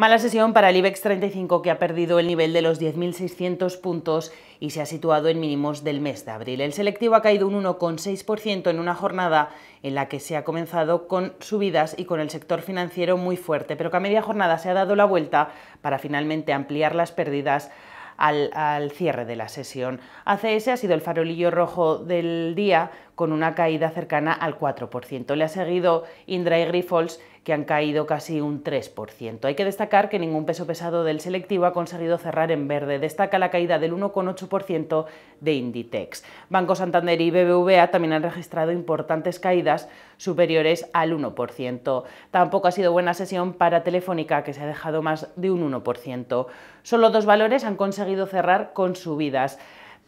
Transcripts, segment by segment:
Mala sesión para el IBEX 35 que ha perdido el nivel de los 10.600 puntos y se ha situado en mínimos del mes de abril. El selectivo ha caído un 1,6% en una jornada en la que se ha comenzado con subidas y con el sector financiero muy fuerte, pero que a media jornada se ha dado la vuelta para finalmente ampliar las pérdidas al, cierre de la sesión. ACS ha sido el farolillo rojo del día con una caída cercana al 4%. Le ha seguido Indra y Grifols que han caído casi un 3%. Hay que destacar que ningún peso pesado del selectivo ha conseguido cerrar en verde. Destaca la caída del 1,8% de Inditex. Banco Santander y BBVA también han registrado importantes caídas superiores al 1%. Tampoco ha sido buena sesión para Telefónica, que se ha dejado más de un 1%. Solo dos valores han conseguido cerrar con subidas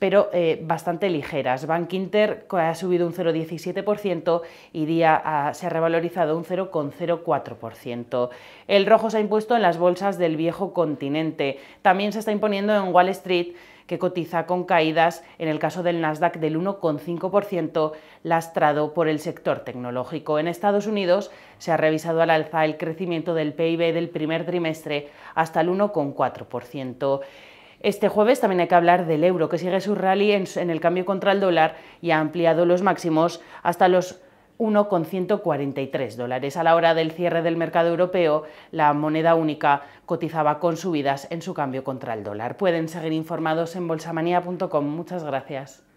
pero eh, bastante ligeras. Bank Inter ha subido un 0,17% y DIA se ha revalorizado un 0,04%. El rojo se ha impuesto en las bolsas del viejo continente. También se está imponiendo en Wall Street que cotiza con caídas, en el caso del Nasdaq del 1,5%, lastrado por el sector tecnológico. En Estados Unidos se ha revisado al alza el crecimiento del PIB del primer trimestre hasta el 1,4%. Este jueves también hay que hablar del euro, que sigue su rally en, el cambio contra el dólar y ha ampliado los máximos hasta los 1,143 dólares. A la hora del cierre del mercado europeo, la moneda única cotizaba con subidas en su cambio contra el dólar. Pueden seguir informados en bolsamanía.com. Muchas gracias.